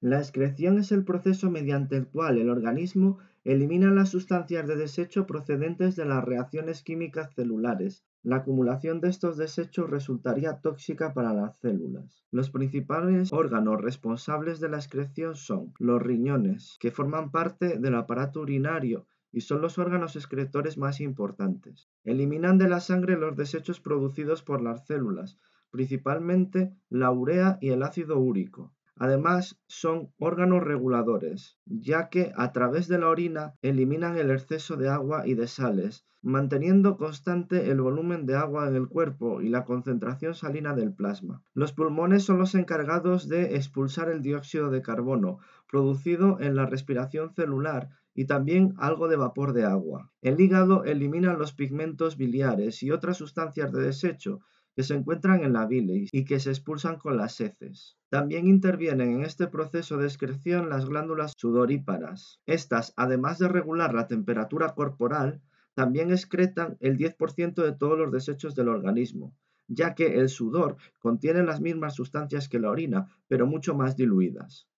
La excreción es el proceso mediante el cual el organismo elimina las sustancias de desecho procedentes de las reacciones químicas celulares. La acumulación de estos desechos resultaría tóxica para las células. Los principales órganos responsables de la excreción son los riñones, que forman parte del aparato urinario y son los órganos excretores más importantes. Eliminan de la sangre los desechos producidos por las células, principalmente la urea y el ácido úrico. Además, son órganos reguladores, ya que a través de la orina eliminan el exceso de agua y de sales, manteniendo constante el volumen de agua en el cuerpo y la concentración salina del plasma. Los pulmones son los encargados de expulsar el dióxido de carbono, producido en la respiración celular y también algo de vapor de agua. El hígado elimina los pigmentos biliares y otras sustancias de desecho, que se encuentran en la bilis y que se expulsan con las heces. También intervienen en este proceso de excreción las glándulas sudoríparas. Estas, además de regular la temperatura corporal, también excretan el 10% de todos los desechos del organismo, ya que el sudor contiene las mismas sustancias que la orina, pero mucho más diluidas.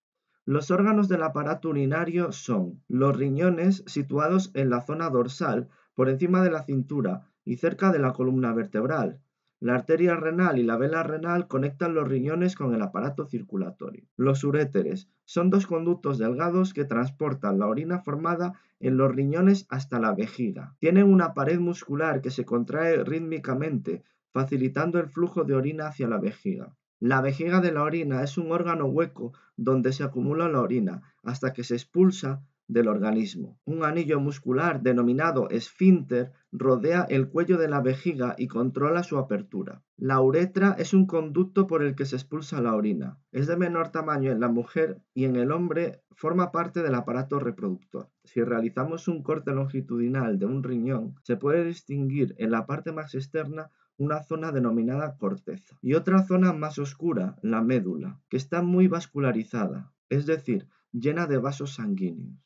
Los órganos del aparato urinario son los riñones situados en la zona dorsal, por encima de la cintura y cerca de la columna vertebral, la arteria renal y la vela renal conectan los riñones con el aparato circulatorio. Los uréteres son dos conductos delgados que transportan la orina formada en los riñones hasta la vejiga. Tienen una pared muscular que se contrae rítmicamente, facilitando el flujo de orina hacia la vejiga. La vejiga de la orina es un órgano hueco donde se acumula la orina hasta que se expulsa del organismo. Un anillo muscular denominado esfínter rodea el cuello de la vejiga y controla su apertura. La uretra es un conducto por el que se expulsa la orina. Es de menor tamaño en la mujer y en el hombre forma parte del aparato reproductor. Si realizamos un corte longitudinal de un riñón, se puede distinguir en la parte más externa una zona denominada corteza y otra zona más oscura, la médula, que está muy vascularizada, es decir, llena de vasos sanguíneos.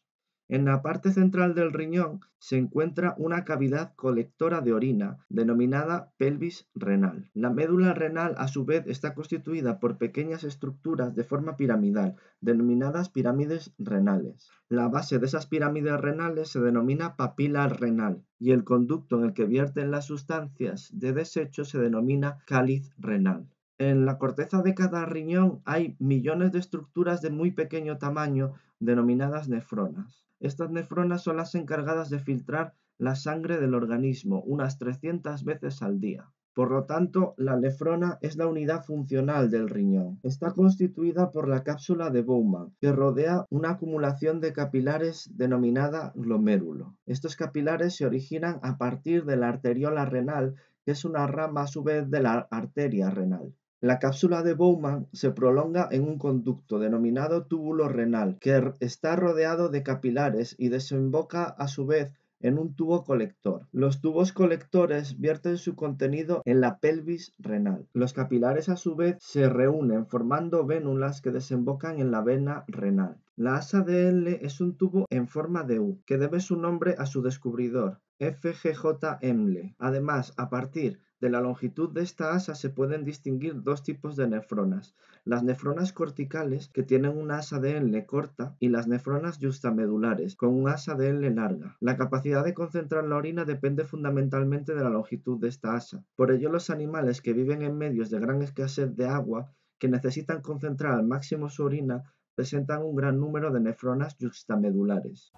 En la parte central del riñón se encuentra una cavidad colectora de orina, denominada pelvis renal. La médula renal, a su vez, está constituida por pequeñas estructuras de forma piramidal, denominadas pirámides renales. La base de esas pirámides renales se denomina papila renal y el conducto en el que vierten las sustancias de desecho se denomina cáliz renal. En la corteza de cada riñón hay millones de estructuras de muy pequeño tamaño denominadas nefronas. Estas nefronas son las encargadas de filtrar la sangre del organismo unas 300 veces al día. Por lo tanto, la nefrona es la unidad funcional del riñón. Está constituida por la cápsula de Bowman, que rodea una acumulación de capilares denominada glomérulo. Estos capilares se originan a partir de la arteriola renal, que es una rama a su vez de la arteria renal. La cápsula de Bowman se prolonga en un conducto denominado túbulo renal, que está rodeado de capilares y desemboca a su vez en un tubo colector. Los tubos colectores vierten su contenido en la pelvis renal. Los capilares a su vez se reúnen formando vénulas que desembocan en la vena renal. La asa de L es un tubo en forma de U que debe su nombre a su descubridor, FGJ Emle. Además, a partir de la longitud de esta asa se pueden distinguir dos tipos de nefronas, las nefronas corticales que tienen una asa de L corta y las nefronas yuxtamedulares, con una asa de L larga. La capacidad de concentrar la orina depende fundamentalmente de la longitud de esta asa. Por ello los animales que viven en medios de gran escasez de agua que necesitan concentrar al máximo su orina presentan un gran número de nefronas juxtamedulares.